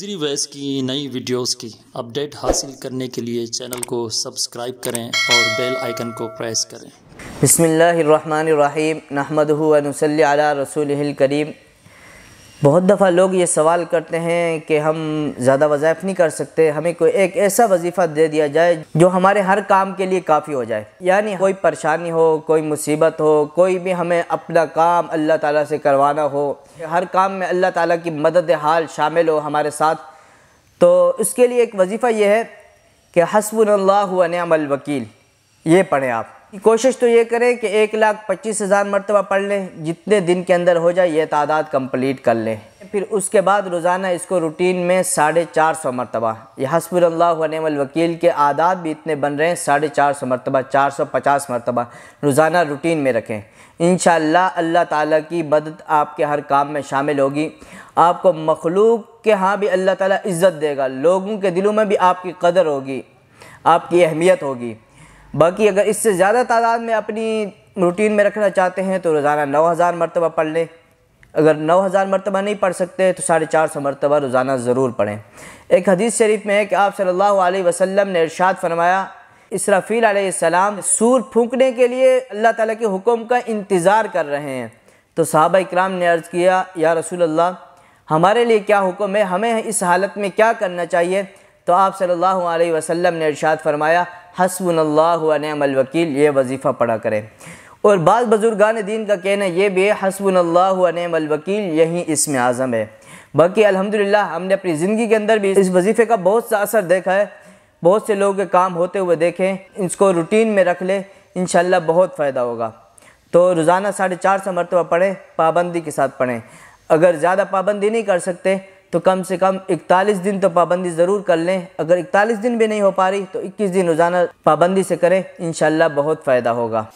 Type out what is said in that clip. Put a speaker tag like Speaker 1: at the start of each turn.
Speaker 1: जीरी वैस की नई वीडियोस की अपडेट हासिल करने के लिए चैनल को सब्सक्राइब करें और बेल आइकन को प्रेस करें बसमीम नहमद रसूल करीम बहुत दफ़ा लोग ये सवाल करते हैं कि हम ज़्यादा वज़ाइफ नहीं कर सकते हमें कोई एक ऐसा वजीफ़ा दे दिया जाए जो हमारे हर काम के लिए काफ़ी हो जाए यानी कोई परेशानी हो कोई मुसीबत हो कोई भी हमें अपना काम अल्लाह ताला से करवाना हो हर काम में अल्लाह ताला की मदद हाल शामिल हो हमारे साथ तो उसके लिए एक वजीफ़ा ये है कि हसबन वनमल वकील ये पढ़ें आप कोशिश तो ये करें कि एक लाख पच्चीस हज़ार मरतबा पढ़ लें जितने दिन के अंदर हो जाए ये तादाद कंप्लीट कर लें फिर उसके बाद रोज़ाना इसको रूटीन में साढ़े चार सौ मरतबा ये हसबुल्लावकील के आदात भी इतने बन रहे हैं साढ़े चार सौ मरतबा चार सौ पचास मरतबा रोज़ाना रूटीन में रखें इन अल्लाह ताली की मदद आपके हर काम में शामिल होगी आपको मखलूक के हाँ भी अल्लाह ताली इज़्ज़त देगा लोगों के दिलों में भी आपकी कदर होगी आपकी अहमियत होगी बाकी अगर इससे ज़्यादा तादाद में अपनी रूटीन में रखना चाहते हैं तो रोज़ाना नौ हज़ार मरतबा पढ़ लें अगर नौ हज़ार मरतबा नहीं पढ़ सकते तो साढ़े चार सौ मरतबा रोज़ाना ज़रूर पढ़ें एक हदीस शरीफ में है कि आप सल्लल्लाहु अलैहि वसल्लम ने इरशाद फरमाया इसराफील आसमाम सूर फूँकने के लिए अल्लाह ताला के हुक्म का इंतज़ार कर रहे हैं तो सहाबा इक्राम ने अर्ज़ किया या रसूल अल्लाह हमारे लिए क्या हुक्म है हमें इस हालत में क्या करना चाहिए तो आप सल्लल्लाहु अलैहि वसल्लम ने इरशाद फरमाया हसबन अल्लाहमलवकील ये वजीफ़ा पढ़ा करें और बाद बुजुर्गान दीन का कहना यह भी है हसबन अल्लाहमलवकील यही इसमें आज़म है बाकी अल्हम्दुलिल्लाह हमने अपनी ज़िंदगी के अंदर भी इस वजीफ़े का बहुत सा असर देखा है बहुत से लोगों के काम होते हुए देखें इसको रूटीन में रख लें इन बहुत फ़ायदा होगा तो रोज़ाना साढ़े चार सौ मरतबा पढ़ें पाबंदी के साथ पढ़ें अगर ज़्यादा पाबंदी नहीं कर सकते तो कम से कम 41 दिन तो पाबंदी ज़रूर कर लें अगर 41 दिन भी नहीं हो पा रही तो 21 दिन रोज़ाना पाबंदी से करें इन बहुत फ़ायदा होगा